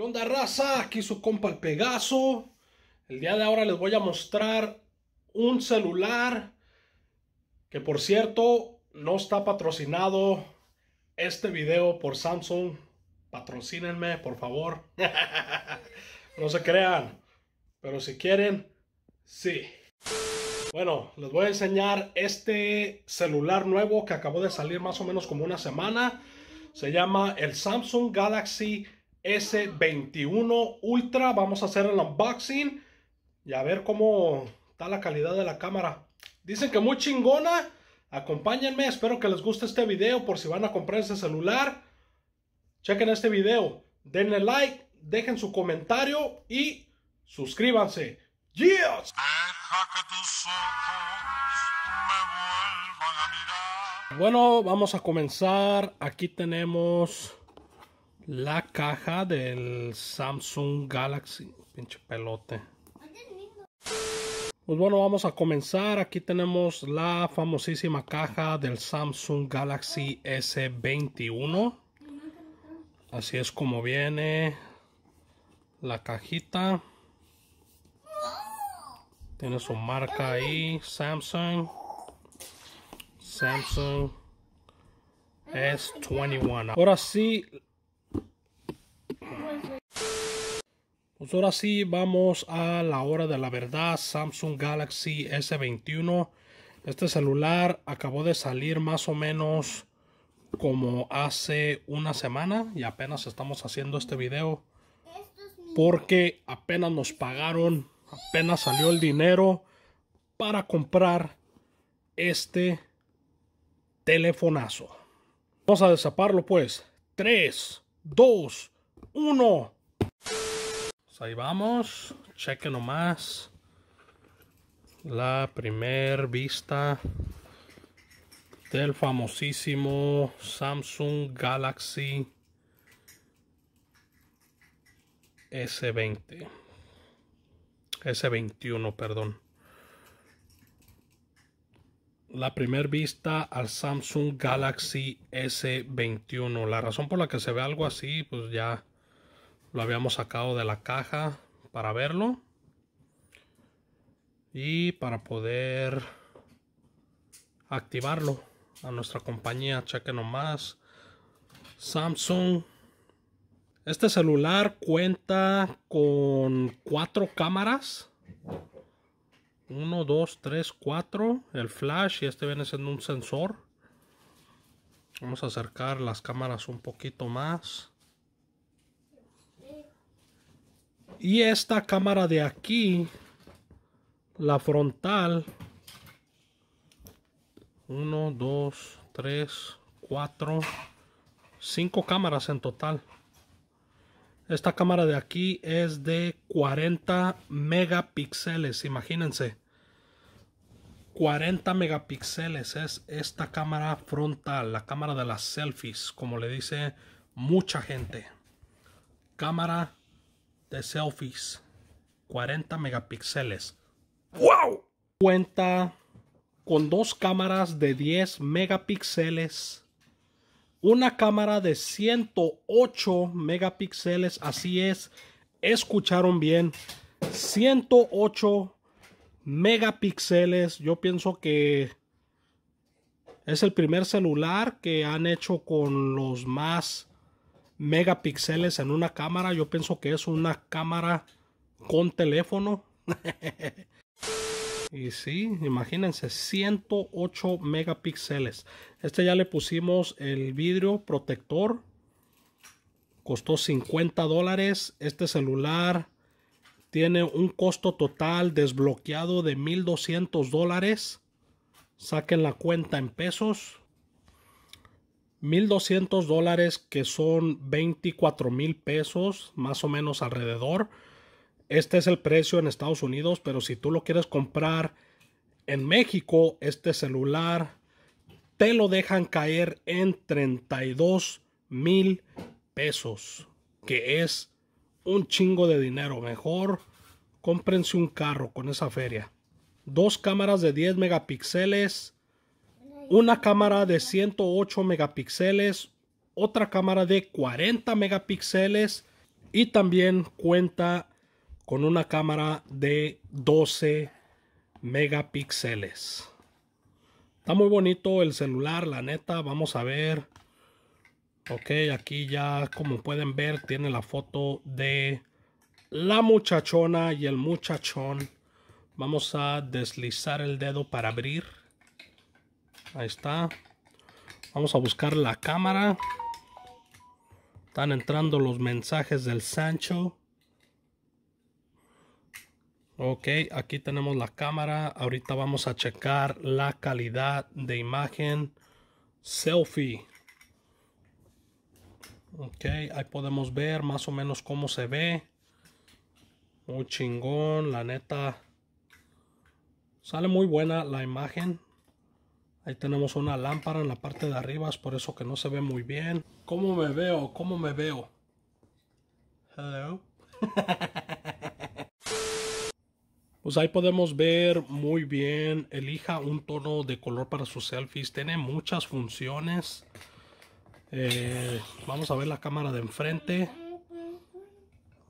onda raza? Aquí su compa el Pegaso. El día de ahora les voy a mostrar un celular que por cierto no está patrocinado. Este video por Samsung. Patrocínenme por favor. no se crean. Pero si quieren, sí. Bueno, les voy a enseñar este celular nuevo que acabó de salir más o menos como una semana. Se llama el Samsung Galaxy S21 Ultra. Vamos a hacer el unboxing y a ver cómo está la calidad de la cámara. Dicen que muy chingona. Acompáñenme, espero que les guste este video por si van a comprar ese celular. Chequen este video, denle like, dejen su comentario y suscríbanse. ¡Yes! Bueno, vamos a comenzar. Aquí tenemos la caja del Samsung Galaxy. Pinche pelote. Pues bueno, vamos a comenzar. Aquí tenemos la famosísima caja del Samsung Galaxy S21. Así es como viene la cajita. Tiene su marca ahí, Samsung. Samsung S21. Ahora sí, pues ahora sí, vamos a la hora de la verdad. Samsung Galaxy S21. Este celular acabó de salir más o menos como hace una semana y apenas estamos haciendo este video porque apenas nos pagaron, apenas salió el dinero para comprar este telefonazo. Vamos a desaparlo pues. 3, 2, 1. Pues ahí vamos. Cheque nomás. La primer vista del famosísimo Samsung Galaxy S20. S21, perdón. La primer vista al Samsung Galaxy S21. La razón por la que se ve algo así, pues ya lo habíamos sacado de la caja para verlo y para poder activarlo a nuestra compañía cheque nomás Samsung este celular cuenta con cuatro cámaras Uno, dos, tres, cuatro. el flash y este viene siendo un sensor vamos a acercar las cámaras un poquito más y esta cámara de aquí la frontal 1 2 3 4 5 cámaras en total esta cámara de aquí es de 40 megapíxeles imagínense 40 megapíxeles es esta cámara frontal la cámara de las selfies como le dice mucha gente cámara de selfies. 40 megapíxeles. ¡Wow! Cuenta con dos cámaras de 10 megapíxeles. Una cámara de 108 megapíxeles. Así es. Escucharon bien. 108 megapíxeles. Yo pienso que es el primer celular que han hecho con los más megapíxeles en una cámara. Yo pienso que es una cámara con teléfono. y si imagínense, 108 megapíxeles. Este ya le pusimos el vidrio protector. Costó 50 dólares. Este celular tiene un costo total desbloqueado de 1200 dólares. Saquen la cuenta en pesos. 1.200 dólares que son 24 mil pesos más o menos alrededor. Este es el precio en Estados Unidos, pero si tú lo quieres comprar en México, este celular te lo dejan caer en 32 mil pesos, que es un chingo de dinero. Mejor cómprense un carro con esa feria. Dos cámaras de 10 megapíxeles una cámara de 108 megapíxeles, otra cámara de 40 megapíxeles y también cuenta con una cámara de 12 megapíxeles. Está muy bonito el celular, la neta. Vamos a ver. Ok, aquí ya como pueden ver tiene la foto de la muchachona y el muchachón. Vamos a deslizar el dedo para abrir. Ahí está. Vamos a buscar la cámara. Están entrando los mensajes del Sancho. Ok, aquí tenemos la cámara. Ahorita vamos a checar la calidad de imagen. Selfie. Ok, ahí podemos ver más o menos cómo se ve. Muy chingón, la neta. Sale muy buena la imagen. Ahí tenemos una lámpara en la parte de arriba, es por eso que no se ve muy bien. ¿Cómo me veo? ¿Cómo me veo? Hello. Pues ahí podemos ver muy bien, elija un tono de color para sus selfies, tiene muchas funciones. Eh, vamos a ver la cámara de enfrente.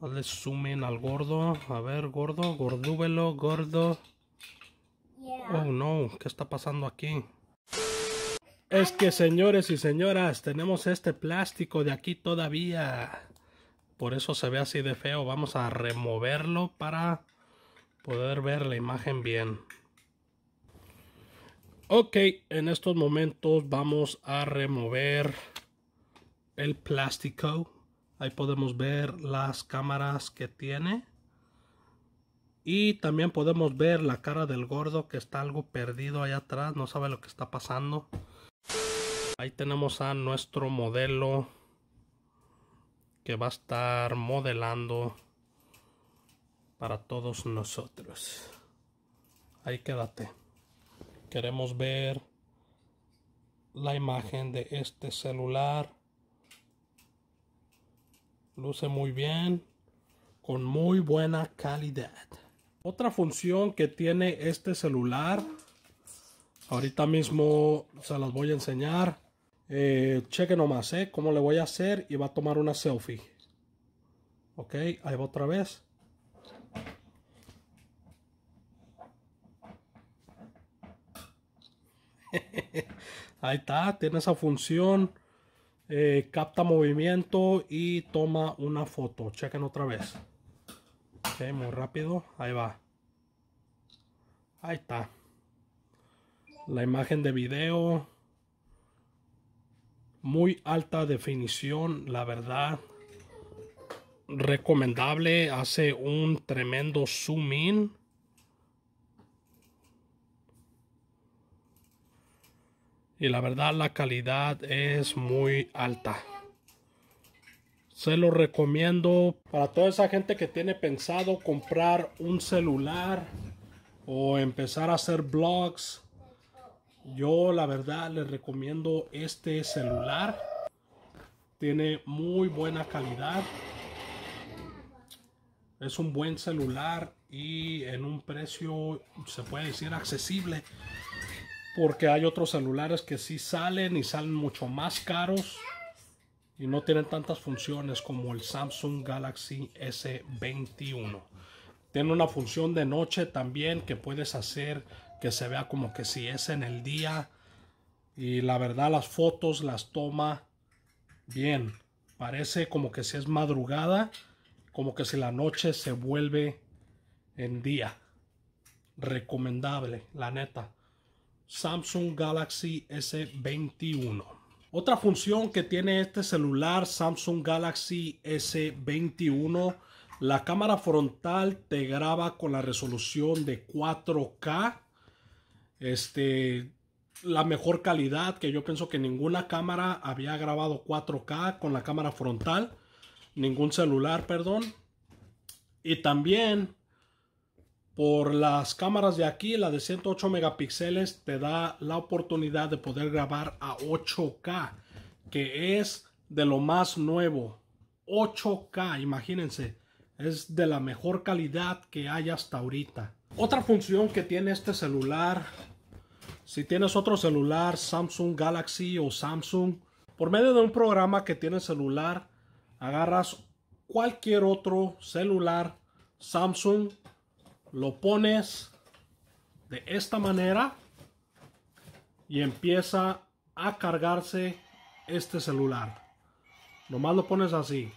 Dale zoom al gordo. A ver, gordo, gordúbelo, gordo. Oh no, ¿qué está pasando aquí? Es que señores y señoras, tenemos este plástico de aquí todavía. Por eso se ve así de feo. Vamos a removerlo para poder ver la imagen bien. Ok, en estos momentos vamos a remover el plástico. Ahí podemos ver las cámaras que tiene. Y también podemos ver la cara del gordo que está algo perdido allá atrás. No sabe lo que está pasando. Ahí tenemos a nuestro modelo que va a estar modelando para todos nosotros. Ahí quédate. Queremos ver la imagen de este celular. Luce muy bien, con muy buena calidad. Otra función que tiene este celular, ahorita mismo se las voy a enseñar eh, cheque nomás, ¿eh? Cómo le voy a hacer y va a tomar una selfie. Ok, ahí va otra vez. ahí está, tiene esa función. Eh, capta movimiento y toma una foto. Chequen otra vez. Ok, muy rápido. Ahí va. Ahí está. La imagen de video muy alta definición, la verdad. Recomendable, hace un tremendo zoom in. Y la verdad la calidad es muy alta. Se lo recomiendo para toda esa gente que tiene pensado comprar un celular o empezar a hacer blogs yo la verdad les recomiendo este celular. Tiene muy buena calidad. Es un buen celular y en un precio se puede decir accesible. Porque hay otros celulares que sí salen y salen mucho más caros. Y no tienen tantas funciones como el Samsung Galaxy S21. Tiene una función de noche también que puedes hacer que se vea como que si es en el día. Y la verdad las fotos las toma bien. Parece como que si es madrugada, como que si la noche se vuelve en día. Recomendable, la neta. Samsung Galaxy S21. Otra función que tiene este celular Samsung Galaxy S21, la cámara frontal te graba con la resolución de 4K este, la mejor calidad, que yo pienso que ninguna cámara había grabado 4K con la cámara frontal, ningún celular, perdón. Y también por las cámaras de aquí, la de 108 megapíxeles, te da la oportunidad de poder grabar a 8K, que es de lo más nuevo. 8K, imagínense, es de la mejor calidad que hay hasta ahorita. Otra función que tiene este celular si tienes otro celular, Samsung Galaxy o Samsung, por medio de un programa que tiene celular, agarras cualquier otro celular Samsung, lo pones de esta manera y empieza a cargarse este celular. Nomás lo pones así.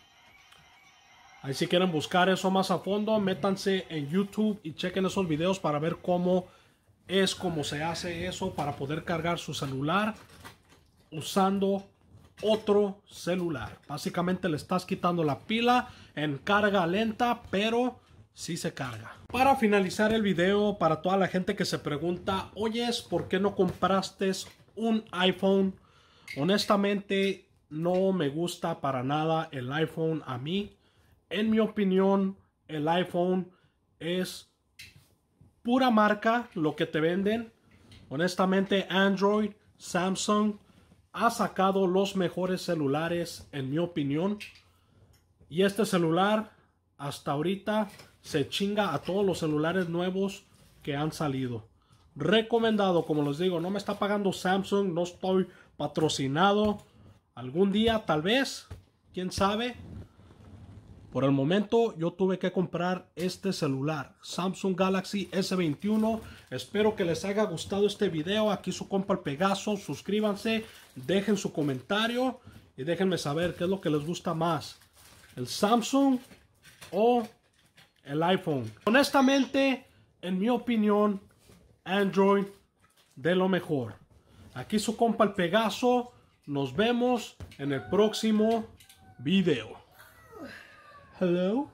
Ahí si quieren buscar eso más a fondo, métanse en YouTube y chequen esos videos para ver cómo es como se hace eso para poder cargar su celular usando otro celular. Básicamente le estás quitando la pila en carga lenta, pero si sí se carga. Para finalizar el video, para toda la gente que se pregunta, oye, ¿por qué no compraste un iPhone? Honestamente, no me gusta para nada el iPhone a mí. En mi opinión, el iPhone es pura marca lo que te venden. Honestamente, Android, Samsung ha sacado los mejores celulares en mi opinión. Y este celular hasta ahorita se chinga a todos los celulares nuevos que han salido. Recomendado, como les digo, no me está pagando Samsung, no estoy patrocinado. Algún día, tal vez, quién sabe, por el momento yo tuve que comprar este celular, Samsung Galaxy S21. Espero que les haya gustado este video. Aquí su compa el Pegaso. Suscríbanse, dejen su comentario y déjenme saber qué es lo que les gusta más. El Samsung o el iPhone. Honestamente, en mi opinión, Android de lo mejor. Aquí su compa el Pegaso. Nos vemos en el próximo video. Hello?